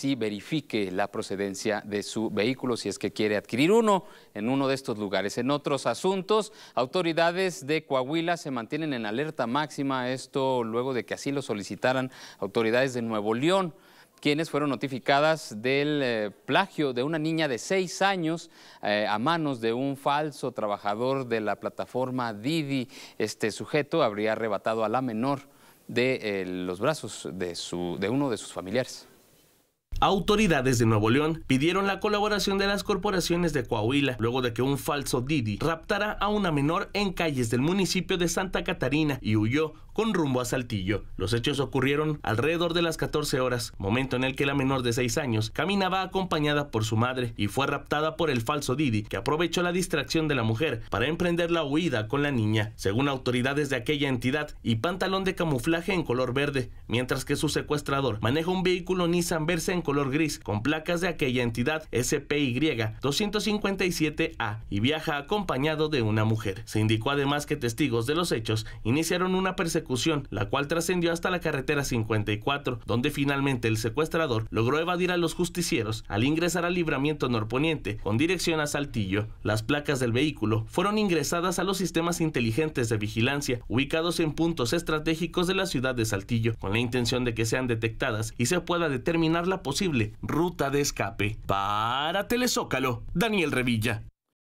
y verifique la procedencia de su vehículo si es que quiere adquirir uno en uno de estos lugares. En otros asuntos, autoridades de Coahuila se mantienen en alerta máxima, esto luego de que así lo solicitaran autoridades de Nuevo León quienes fueron notificadas del eh, plagio de una niña de seis años eh, a manos de un falso trabajador de la plataforma Didi. Este sujeto habría arrebatado a la menor de eh, los brazos de, de uno de sus familiares. Autoridades de Nuevo León pidieron la colaboración de las corporaciones de Coahuila luego de que un falso Didi raptara a una menor en calles del municipio de Santa Catarina y huyó con rumbo a Saltillo. Los hechos ocurrieron alrededor de las 14 horas, momento en el que la menor de 6 años caminaba acompañada por su madre y fue raptada por el falso Didi que aprovechó la distracción de la mujer para emprender la huida con la niña, según autoridades de aquella entidad y pantalón de camuflaje en color verde, mientras que su secuestrador maneja un vehículo Nissan Versa en color gris con placas de aquella entidad SPY 257A y viaja acompañado de una mujer. Se indicó además que testigos de los hechos iniciaron una persecución, la cual trascendió hasta la carretera 54, donde finalmente el secuestrador logró evadir a los justicieros al ingresar al libramiento norponiente con dirección a Saltillo. Las placas del vehículo fueron ingresadas a los sistemas inteligentes de vigilancia ubicados en puntos estratégicos de la ciudad de Saltillo, con la intención de que sean detectadas y se pueda determinar la posibilidad ruta de escape. Para Telezócalo, Daniel Revilla.